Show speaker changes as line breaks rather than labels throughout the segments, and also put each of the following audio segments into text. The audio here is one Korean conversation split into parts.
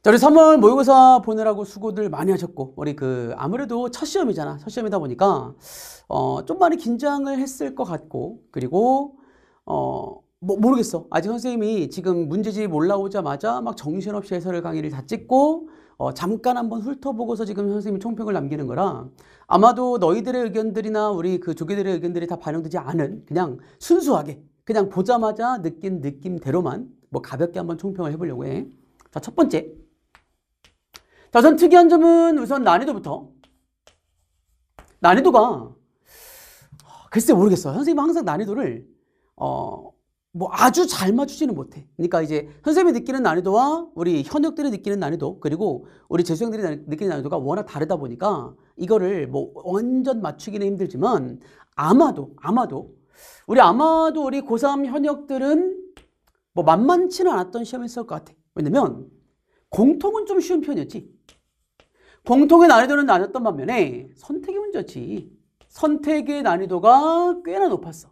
자, 우리 3월 모의고사 보느라고 수고들 많이 하셨고, 우리 그, 아무래도 첫 시험이잖아. 첫 시험이다 보니까, 어, 좀 많이 긴장을 했을 것 같고, 그리고, 어, 뭐, 모르겠어. 아직 선생님이 지금 문제집 올라오자마자 막 정신없이 해설 강의를 다 찍고, 어, 잠깐 한번 훑어보고서 지금 선생님이 총평을 남기는 거라 아마도 너희들의 의견들이나 우리 그 조교들의 의견들이 다 반영되지 않은 그냥 순수하게 그냥 보자마자 느낀 느낌대로만 뭐 가볍게 한번 총평을 해보려고 해. 자, 첫 번째. 자, 우선 특이한 점은 우선 난이도부터. 난이도가, 아, 글쎄 모르겠어. 선생님은 항상 난이도를, 어, 뭐 아주 잘 맞추지는 못해. 그러니까 이제 선생님이 느끼는 난이도와 우리 현역들이 느끼는 난이도, 그리고 우리 재수생들이 느끼는 난이도가 워낙 다르다 보니까 이거를 뭐 완전 맞추기는 힘들지만 아마도, 아마도, 우리 아마도 우리 고3 현역들은 뭐 만만치는 않았던 시험이었을 것 같아. 왜냐면 공통은 좀 쉬운 편이었지. 공통의 난이도는 낮았던 반면에 선택의 문제였지. 선택의 난이도가 꽤나 높았어.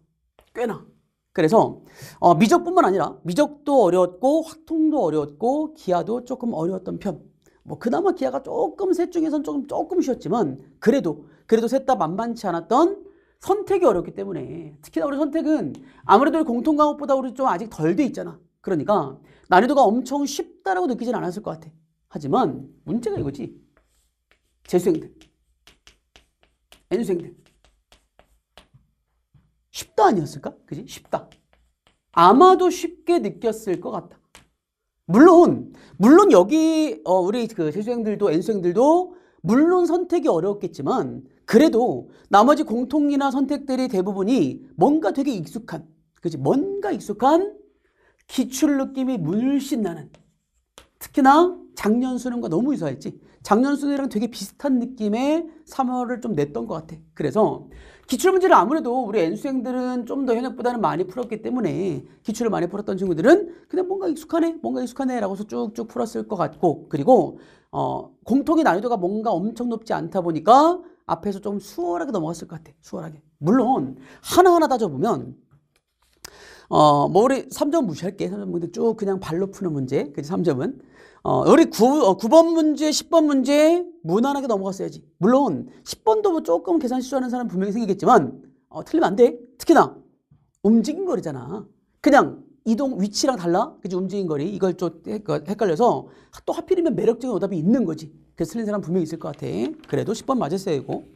꽤나. 그래서 어, 미적뿐만 아니라 미적도 어려웠고 확통도 어려웠고 기아도 조금 어려웠던 편. 뭐 그나마 기아가 조금 셋 중에선 조금 조금 쉬었지만 그래도 그래도 셋 다 만만치 않았던 선택이 어렵기 때문에 특히나 우리 선택은 아무래도 공통 과목보다 우리 좀 아직 덜 돼 있잖아. 그러니까 난이도가 엄청 쉽다라고 느끼진 않았을 것 같아. 하지만 문제가 이거지. 재수생들, N생들. 수 쉽다 아니었을까? 그지? 쉽다. 아마도 쉽게 느꼈을 것 같다. 물론, 물론 여기, 어, 우리 그 재수생들도 N수생들도 물론 선택이 어려웠겠지만, 그래도 나머지 공통이나 선택들이 대부분이 뭔가 되게 익숙한, 그지? 뭔가 익숙한 기출 느낌이 물씬 나는. 특히나 작년 수능과 너무 유사했지. 작년 순위랑 되게 비슷한 느낌의 3월을 좀 냈던 것 같아. 그래서 기출문제를 아무래도 우리 N수생들은 좀 더 현역보다는 많이 풀었기 때문에 기출을 많이 풀었던 친구들은 그냥 뭔가 익숙하네, 뭔가 익숙하네 라고 해서 쭉쭉 풀었을 것 같고 그리고 어, 공통의 난이도가 뭔가 엄청 높지 않다 보니까 앞에서 좀 수월하게 넘어갔을 것 같아. 수월하게. 물론 하나하나 따져보면 어, 뭐 우리 3점 무시할게. 3점 근데 쭉 그냥 발로 푸는 문제. 그지 3점은. 어, 우리 9, 9번 어, 문제, 10번 문제 무난하게 넘어갔어야지. 물론 10번도 뭐 조금 계산 실수하는 사람 분명히 생기겠지만 어, 틀리면 안 돼. 특히나 움직인 거리잖아. 그냥 이동 위치랑 달라. 그지 움직인 거리. 이걸 좀 헷갈려서 또 하필이면 매력적인 오답이 있는 거지. 그래서 틀린 사람 분명히 있을 것 같아. 그래도 10번 맞았어야 되고.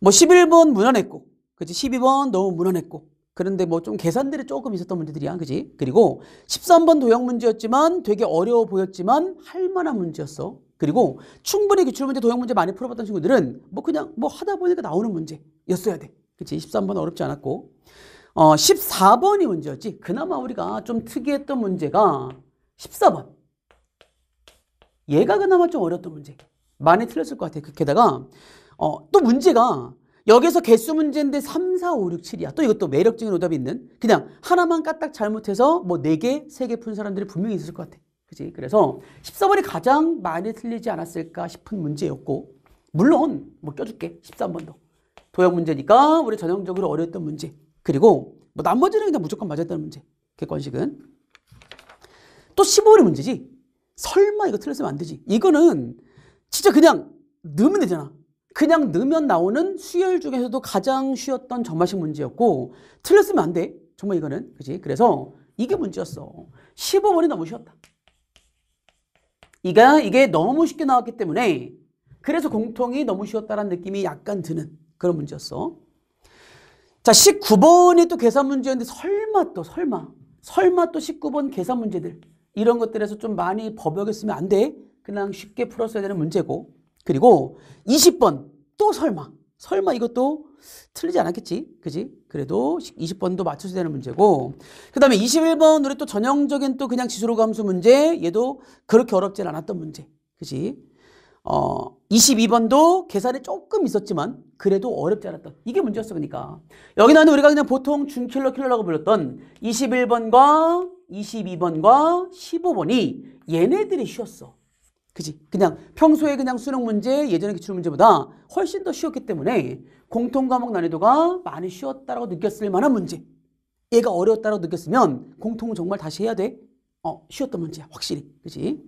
뭐 11번 무난했고. 그지 12번 너무 무난했고. 그런데 뭐 좀 계산들이 조금 있었던 문제들이야. 그지? 그리고 13번 도형 문제였지만 되게 어려워 보였지만 할 만한 문제였어. 그리고 충분히 기출문제 도형 문제 많이 풀어봤던 친구들은 뭐 그냥 뭐 하다 보니까 나오는 문제였어야 돼. 그치? 13번 어렵지 않았고. 어, 14번이 문제였지. 그나마 우리가 좀 특이했던 문제가 14번. 얘가 그나마 좀 어려웠던 문제. 많이 틀렸을 것 같아. 게다가 어, 또 문제가 여기서 개수 문제인데 3, 4, 5, 6, 7이야. 또 이것도 매력적인 오답이 있는 그냥 하나만 까딱 잘못해서 뭐 4개, 3개 푼 사람들이 분명히 있을 것 같아. 그지 그래서 14번이 가장 많이 틀리지 않았을까 싶은 문제였고 물론 뭐 껴줄게. 13번도. 도형 문제니까 우리 전형적으로 어려웠던 문제. 그리고 뭐 나머지는 그냥 무조건 맞았다는 문제. 객관식은. 또 15번이 문제지. 설마 이거 틀렸으면 안 되지. 이거는 진짜 그냥 넣으면 되잖아. 그냥 넣으면 나오는 수열 중에서도 가장 쉬웠던 점화식 문제였고 틀렸으면 안 돼. 정말 이거는. 그지 그래서 이게 문제였어. 15번이 너무 쉬웠다. 이가 이게 너무 쉽게 나왔기 때문에 그래서 공통이 너무 쉬웠다라는 느낌이 약간 드는 그런 문제였어. 자, 19번이 또 계산 문제였는데 설마 또 설마 설마 또 19번 계산 문제들 이런 것들에서 좀 많이 버벅였으면 안 돼. 그냥 쉽게 풀었어야 되는 문제고 그리고 20번 또 설마 설마 이것도 틀리지 않았겠지 그지 그래도 20번도 맞춰서 되는 문제고 그 다음에 21번 우리 또 전형적인 또 그냥 지수로 감수 문제 얘도 그렇게 어렵진 않았던 문제 그지 어 22번도 계산이 조금 있었지만 그래도 어렵지 않았던 이게 문제였어 그러니까 여기 나는 우리가 그냥 보통 준킬러 킬러라고 불렀던 21번과 22번과 15번이 얘네들이 쉬웠어 그지? 그냥 평소에 그냥 수능 문제, 예전에 기출 문제보다 훨씬 더 쉬웠기 때문에 공통 과목 난이도가 많이 쉬웠다라고 느꼈을 만한 문제. 얘가 어려웠다라고 느꼈으면 공통은 정말 다시 해야 돼. 어, 쉬웠던 문제야, 확실히. 그지?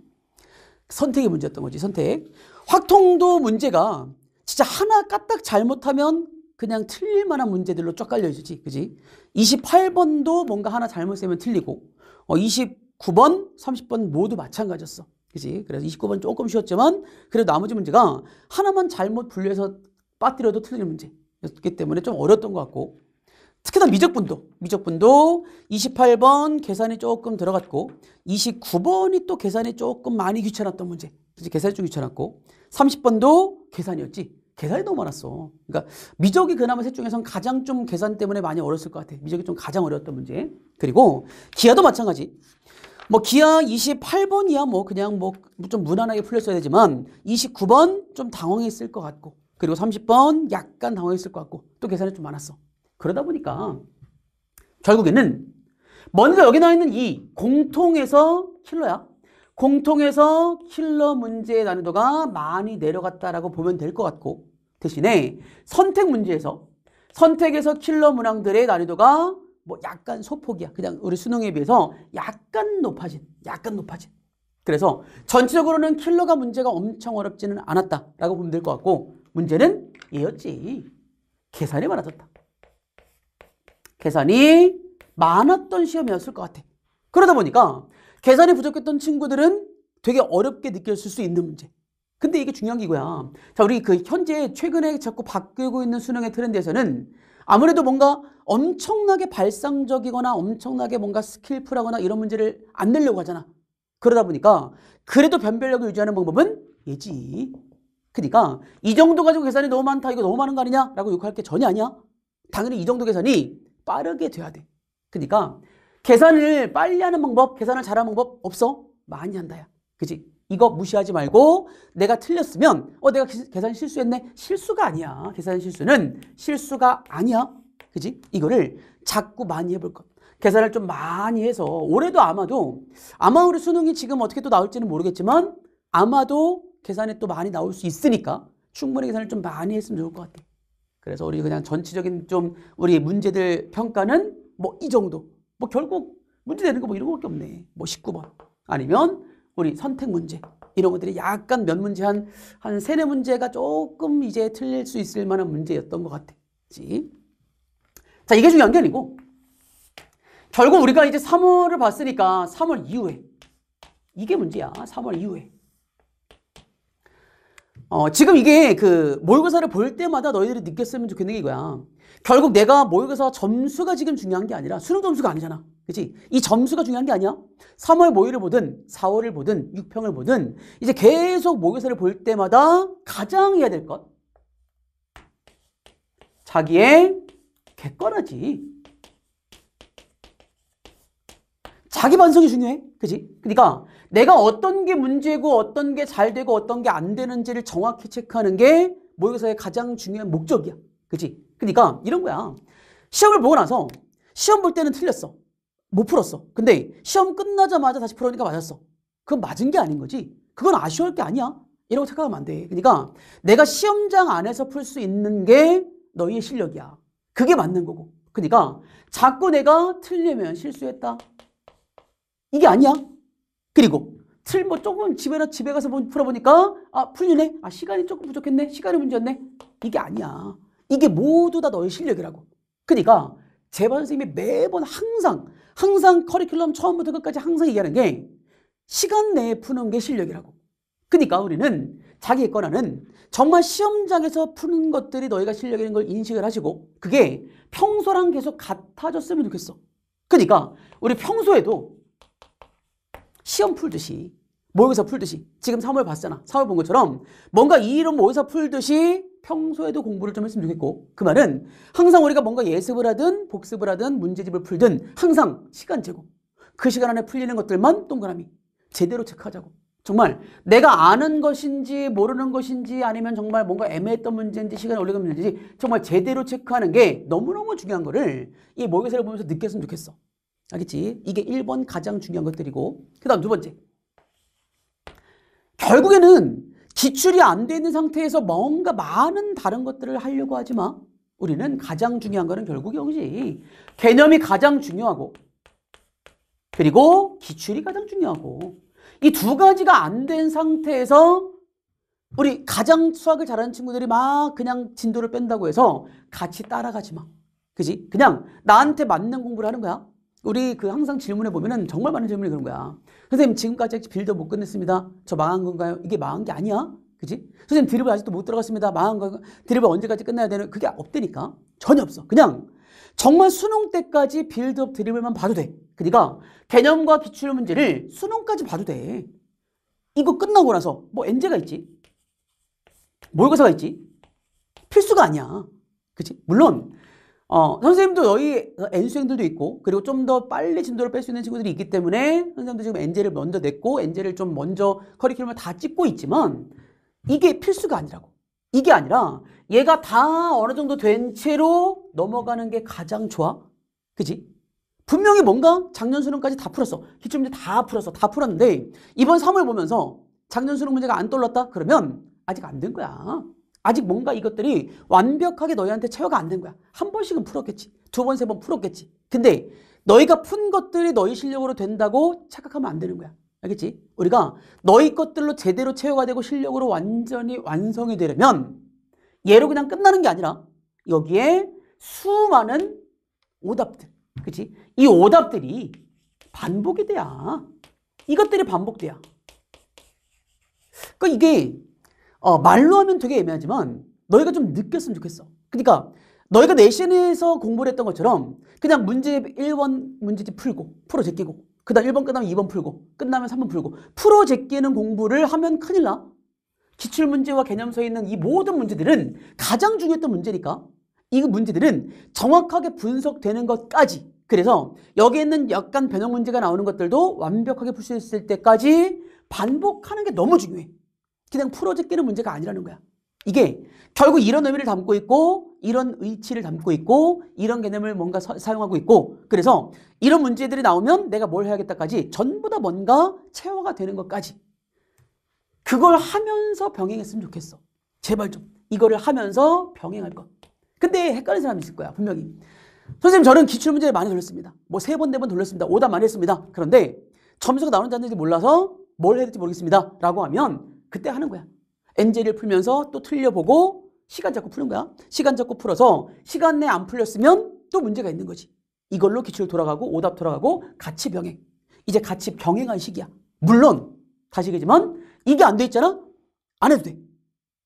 선택의 문제였던 거지, 선택. 확통도 문제가 진짜 하나 까딱 잘못하면 그냥 틀릴 만한 문제들로 쫙 깔려있지, 그지? 28번도 뭔가 하나 잘못 되면 틀리고, 어, 29번, 30번 모두 마찬가지였어. 그지? 그래서 29번 조금 쉬웠지만 그래도 나머지 문제가 하나만 잘못 분류해서 빠뜨려도 틀린 문제였기 때문에 좀 어려웠던 것 같고 특히나 미적분도 미적분도 28번 계산이 조금 들어갔고 29번이 또 계산이 조금 많이 귀찮았던 문제 그지 계산이 좀 귀찮았고 30번도 계산이었지 계산이 너무 많았어 그러니까 미적이 그나마 셋 중에선 가장 좀 계산 때문에 많이 어려웠을 것 같아 미적이 좀 가장 어려웠던 문제 그리고 기아도 마찬가지 뭐 기아 28번이야 뭐 그냥 뭐 좀 무난하게 풀렸어야 되지만 29번 좀 당황했을 것 같고 그리고 30번 약간 당황했을 것 같고 또 계산이 좀 많았어. 그러다 보니까 결국에는 먼저 여기 나와 있는 이 공통에서 킬러야. 공통에서 킬러 문제의 난이도가 많이 내려갔다라고 보면 될 것 같고 대신에 선택 문제에서 선택에서 킬러 문항들의 난이도가 뭐 약간 소폭이야. 그냥 우리 수능에 비해서 약간 높아진, 약간 높아진. 그래서 전체적으로는 킬러가 문제가 엄청 어렵지는 않았다라고 보면 될 것 같고 문제는 얘였지. 계산이 많아졌다. 계산이 많았던 시험이었을 것 같아. 그러다 보니까 계산이 부족했던 친구들은 되게 어렵게 느꼈을 수 있는 문제. 근데 이게 중요한 게 이거야. 자, 우리 그 현재 최근에 자꾸 바뀌고 있는 수능의 트렌드에서는 아무래도 뭔가 엄청나게 발상적이거나 엄청나게 뭔가 스킬풀하거나 이런 문제를 안 내려고 하잖아. 그러다 보니까 그래도 변별력을 유지하는 방법은 예지. 그러니까 이 정도 가지고 계산이 너무 많다. 이거 너무 많은 거 아니냐? 라고 욕할 게 전혀 아니야. 당연히 이 정도 계산이 빠르게 돼야 돼. 그러니까 계산을 빨리 하는 방법, 계산을 잘하는 방법 없어. 많이 한다야. 그지? 이거 무시하지 말고 내가 틀렸으면 어 내가 계산 실수했네. 실수가 아니야. 계산 실수는 실수가 아니야. 그지? 이거를 자꾸 많이 해볼 것. 계산을 좀 많이 해서 올해도 아마도 아마 우리 수능이 지금 어떻게 또 나올지는 모르겠지만 아마도 계산에또 많이 나올 수 있으니까 충분히 계산을 좀 많이 했으면 좋을 것 같아요. 그래서 우리 그냥 전체적인 좀 우리 문제들 평가는 뭐 이 정도. 뭐 결국 문제 되는 거 뭐 이런 거밖에 없네. 뭐 19번. 아니면 우리 선택 문제 이런 것들이 약간 몇 문제 한, 한 세네 문제가 조금 이제 틀릴 수 있을 만한 문제였던 것같지 자, 이게 중요한 게 아니고, 결국 우리가 이제 3월을 봤으니까 3월 이후에. 이게 문제야. 3월 이후에. 어, 지금 이게 그 모의고사를 볼 때마다 너희들이 느꼈으면 좋겠는 게 이거야. 결국 내가 모의고사 점수가 지금 중요한 게 아니라 수능 점수가 아니잖아. 그치? 이 점수가 중요한 게 아니야. 3월 모의를 뭐 보든 4월을 보든 6평을 보든 이제 계속 모의고사를 볼 때마다 가장 해야 될 것. 자기의 객관화지 자기 반성이 중요해. 그치 그러니까 내가 어떤 게 문제고 어떤 게 잘 되고 어떤 게 안 되는지를 정확히 체크하는 게 모의고사의 가장 중요한 목적이야. 그치 그러니까 이런 거야. 시험을 보고 나서 시험 볼 때는 틀렸어. 못 풀었어. 근데 시험 끝나자마자 다시 풀으니까 맞았어. 그건 맞은 게 아닌 거지. 그건 아쉬울 게 아니야. 이러고 착각하면 안 돼. 그러니까 내가 시험장 안에서 풀 수 있는 게 너희의 실력이야. 그게 맞는 거고. 그러니까 자꾸 내가 틀리면 실수했다. 이게 아니야. 그리고 틀 뭐 조금 집에나 집에 가서 풀어보니까 아 풀리네. 아 시간이 조금 부족했네. 시간이 문제였네. 이게 아니야. 이게 모두 다 너의 실력이라고. 그러니까 제반 선생님이 매번 항상 항상 커리큘럼 처음부터 끝까지 항상 얘기하는 게 시간 내에 푸는 게 실력이라고. 그러니까 우리는 자기의 권한은 정말 시험장에서 푸는 것들이 너희가 실력인 걸 인식을 하시고 그게 평소랑 계속 같아졌으면 좋겠어. 그러니까 우리 평소에도 시험 풀듯이 모의고사 풀듯이 지금 3월 봤잖아. 3월 본 것처럼 뭔가 이 이론 모의고사 풀듯이 평소에도 공부를 좀 했으면 좋겠고 그 말은 항상 우리가 뭔가 예습을 하든 복습을 하든 문제집을 풀든 항상 시간 재고 그 시간 안에 풀리는 것들만 동그라미 제대로 체크하자고 정말 내가 아는 것인지 모르는 것인지 아니면 정말 뭔가 애매했던 문제인지 시간이 올리는 문제인지 정말 제대로 체크하는 게 너무너무 중요한 거를 이 모의고사를 보면서 느꼈으면 좋겠어 알겠지? 이게 1번 가장 중요한 것들이고 그 다음 두 번째 결국에는 기출이 안 돼 있는 상태에서 뭔가 많은 다른 것들을 하려고 하지 마. 우리는 가장 중요한 거는 결국 여기지. 개념이 가장 중요하고 그리고 기출이 가장 중요하고 이 두 가지가 안 된 상태에서 우리 가장 수학을 잘하는 친구들이 막 그냥 진도를 뺀다고 해서 같이 따라가지 마. 그지? 그냥 나한테 맞는 공부를 하는 거야. 우리 그 항상 질문에 보면은 정말 많은 질문이 그런 거야. 선생님 지금까지 빌드못 끝냈습니다. 저 망한 건가요? 이게 망한 게 아니야. 그지? 선생님 드리을 아직도 못 들어갔습니다. 망한 거드리을 언제까지 끝나야 되는 그게 없대니까 전혀 없어. 그냥 정말 수능 때까지 빌드업 드리을만 봐도 돼. 그러니까 개념과 기출 문제를 수능까지 봐도 돼. 이거 끝나고 나서 뭐 엔제가 있지? 모의고사가 있지? 필수가 아니야. 그치? 물론 어, 선생님도 여기 N수행들도 있고 그리고 좀 더 빨리 진도를 뺄 수 있는 친구들이 있기 때문에 선생님도 지금 n 제를 먼저 냈고 n 제를좀 먼저 커리큘럼을 다 찍고 있지만 이게 필수가 아니라고 이게 아니라 얘가 다 어느 정도 된 채로 넘어가는 게 가장 좋아 그지? 분명히 뭔가 작년 수능까지 다 풀었어 기출 문제 다 풀었어 다 풀었는데 이번 3월 보면서 작년 수능 문제가 안떨렀다 그러면 아직 안 된 거야 아직 뭔가 이것들이 완벽하게 너희한테 채워가안 된 거야. 한 번씩은 풀었겠지. 두 번, 세 번 풀었겠지. 근데 너희가 푼 것들이 너희 실력으로 된다고 착각하면 안 되는 거야. 알겠지? 우리가 너희 것들로 제대로 채워가 되고 실력으로 완전히 완성이 되려면 얘로 그냥 끝나는 게 아니라 여기에 수많은 오답들, 그치? 이 오답들이 반복이 돼야 이것들이 반복돼야 그 그러니까 이게 어, 말로 하면 되게 애매하지만 너희가 좀 느꼈으면 좋겠어. 그러니까 너희가 내신에서 공부를 했던 것처럼 그냥 문제 1번 문제집 풀고 풀어 제끼고 그 다음 1번 끝나면 2번 풀고 끝나면 3번 풀고 풀어 제끼는 공부를 하면 큰일 나. 기출문제와 개념서에 있는 이 모든 문제들은 가장 중요했던 문제니까 이 문제들은 정확하게 분석되는 것까지 그래서 여기에 있는 약간 변형 문제가 나오는 것들도 완벽하게 풀 수 있을 때까지 반복하는 게 너무 중요해. 그냥 풀어제끼는 문제가 아니라는 거야. 이게 결국 이런 의미를 담고 있고 이런 위치를 담고 있고 이런 개념을 뭔가 서, 사용하고 있고 그래서 이런 문제들이 나오면 내가 뭘 해야겠다까지 전부 다 뭔가 체화가 되는 것까지 그걸 하면서 병행했으면 좋겠어. 제발 좀 이거를 하면서 병행할 것. 근데 헷갈리는 사람이 있을 거야 분명히. 선생님 저는 기출문제 를 많이 돌렸습니다. 뭐 세 번, 네 번 돌렸습니다. 오답 많이 했습니다. 그런데 점수가 나오는지 안되는지 몰라서 뭘 해야 될지 모르겠습니다. 라고 하면 그때 하는 거야. 엔젤을 풀면서 또 틀려보고 시간 잡고 푸는 거야. 시간 잡고 풀어서 시간 내에안 풀렸으면 또 문제가 있는 거지. 이걸로 기출 돌아가고 오답 돌아가고 같이 병행. 이제 같이 병행한 시기야. 물론 다시 얘기지만 이게 안 돼 있잖아. 안 해도 돼.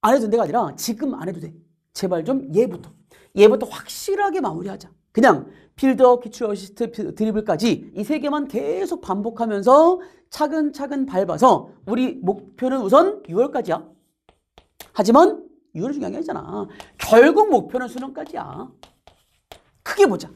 안 해도 내가 아니라 지금 안 해도 돼. 제발 좀 얘부터. 얘부터 확실하게 마무리하자. 그냥 필더, 기출 어시스트, 드리블까지 이 세 개만 계속 반복하면서 차근차근 밟아서 우리 목표는 우선 6월까지야. 하지만 6월 중요한 게 아니잖아. 결국 목표는 수능까지야. 크게 보자.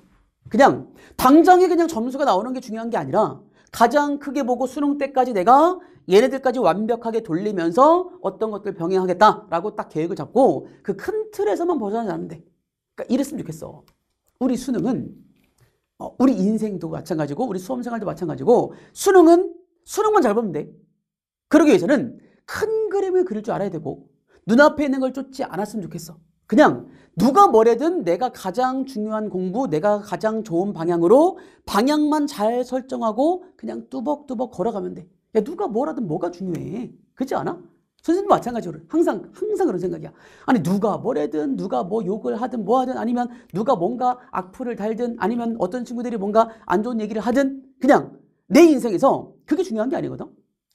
그냥 당장에 그냥 점수가 나오는 게 중요한 게 아니라 가장 크게 보고 수능 때까지 내가 얘네들까지 완벽하게 돌리면서 어떤 것들 병행하겠다라고 딱 계획을 잡고 그 큰 틀에서만 벗어나지 않는데 그러니까 이랬으면 좋겠어. 우리 수능은 어, 우리 인생도 마찬가지고 우리 수험생활도 마찬가지고 수능은 수능만 잘 보면 돼. 그러기 위해서는 큰 그림을 그릴 줄 알아야 되고 눈앞에 있는 걸 쫓지 않았으면 좋겠어. 그냥 누가 뭐래든 내가 가장 중요한 공부, 내가 가장 좋은 방향으로 방향만 잘 설정하고 그냥 뚜벅뚜벅 걸어가면 돼. 야, 누가 뭐라든 뭐가 중요해. 그렇지 않아? 선생님도 마찬가지로 항상 항상 그런 생각이야. 아니 누가 뭐래든 누가 뭐 욕을 하든 뭐 하든 아니면 누가 뭔가 악플을 달든 아니면 어떤 친구들이 뭔가 안 좋은 얘기를 하든 그냥 내 인생에서 그게 중요한 게 아니거든.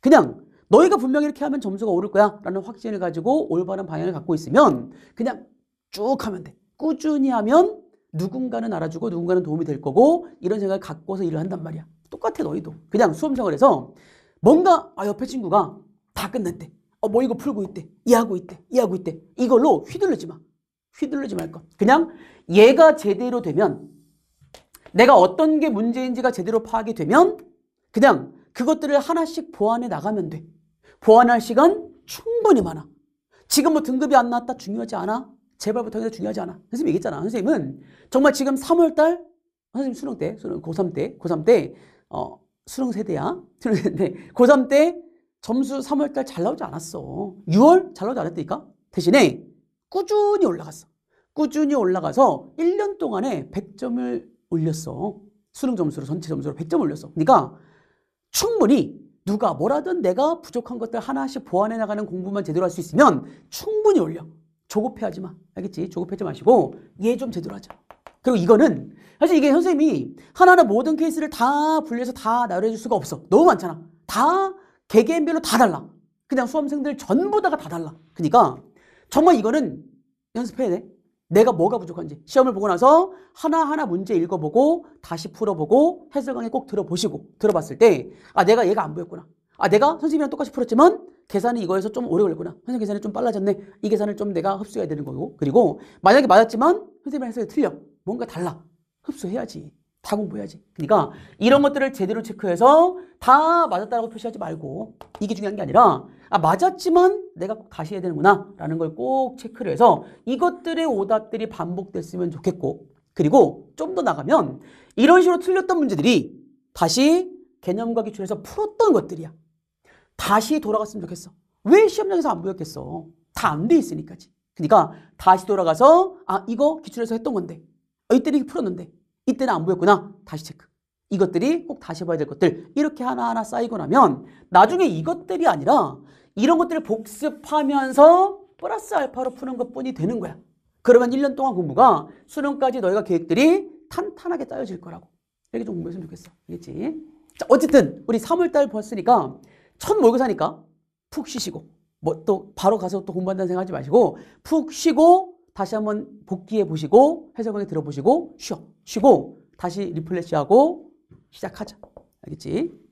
그냥 너희가 분명히 이렇게 하면 점수가 오를 거야 라는 확신을 가지고 올바른 방향을 갖고 있으면 그냥 쭉 하면 돼. 꾸준히 하면 누군가는 알아주고 누군가는 도움이 될 거고 이런 생각을 갖고서 일을 한단 말이야. 똑같아 너희도. 그냥 수험생활에서 뭔가 아 옆에 친구가 다 끝났대. 어 뭐 이거 풀고 있대. 이해하고 있대. 이해하고 있대. 이걸로 휘둘르지 마. 휘둘르지 말것 그냥 얘가 제대로 되면 내가 어떤 게 문제인지가 제대로 파악이 되면 그냥 그것들을 하나씩 보완해 나가면 돼. 보완할 시간 충분히 많아. 지금 뭐 등급이 안 나왔다 중요하지 않아. 제발 부터해서 중요하지 않아. 선생님 얘기했잖아. 선생님은 정말 지금 3월달 선생님 수능 때, 수능 고3 때, 고3 때 어, 수능 세대야. 수능 세대. 고3 때 점수 3월달 잘 나오지 않았어. 6월 잘 나오지 않았다니까. 대신에 꾸준히 올라갔어. 꾸준히 올라가서 1년 동안에 100점을 올렸어. 수능 점수로 전체 점수로 100점 올렸어. 그러니까 충분히 누가 뭐라든 내가 부족한 것들 하나씩 보완해 나가는 공부만 제대로 할 수 있으면 충분히 올려. 조급해하지 마. 알겠지? 조급해하지 마시고 얘 좀 제대로 하자. 그리고 이거는 사실 이게 선생님이 하나하나 모든 케이스를 다 분리해서 다 나열해줄 수가 없어. 너무 많잖아. 다 개개인별로 다 달라. 그냥 수험생들 전부 다가 다 달라. 그러니까 정말 이거는 연습해야 돼. 내가 뭐가 부족한지 시험을 보고 나서 하나하나 문제 읽어보고 다시 풀어보고 해설 강의 꼭 들어보시고 들어봤을 때 아 내가 얘가 안 보였구나 아 내가 선생님이랑 똑같이 풀었지만 계산이 이거에서 좀 오래 걸렸구나 선생님 계산이 좀 빨라졌네 이 계산을 좀 내가 흡수해야 되는 거고 그리고 만약에 맞았지만 선생님 이 해설이 틀려 뭔가 달라 흡수해야지 다 공부해야지. 그러니까 이런 것들을 제대로 체크해서 다 맞았다라고 표시하지 말고 이게 중요한 게 아니라 아 맞았지만 내가 꼭 다시 해야 되는구나 라는 걸 꼭 체크를 해서 이것들의 오답들이 반복됐으면 좋겠고 그리고 좀 더 나가면 이런 식으로 틀렸던 문제들이 다시 개념과 기출에서 풀었던 것들이야. 다시 돌아갔으면 좋겠어. 왜 시험장에서 안 보였겠어? 다 안 돼 있으니까지. 그러니까 다시 돌아가서 아 이거 기출에서 했던 건데 이때는 풀었는데 이때는 안 보였구나. 다시 체크. 이것들이 꼭 다시 봐야 될 것들 이렇게 하나하나 쌓이고 나면 나중에 이것들이 아니라 이런 것들을 복습하면서 플러스 알파로 푸는 것뿐이 되는 거야. 그러면 1년 동안 공부가 수능까지 너희가 계획들이 탄탄하게 짜여질 거라고. 이렇게 좀 공부했으면 좋겠어. 알겠지? 자, 어쨌든 우리 3월달 벌었으니까 첫 모의고사니까 푹 쉬시고 뭐 또 바로 가서 또 공부한다는 생각하지 마시고 푹 쉬고 다시 한번 복귀해 보시고 해설강의 들어보시고 쉬어 쉬고 다시 리플레시하고 시작하자 알겠지?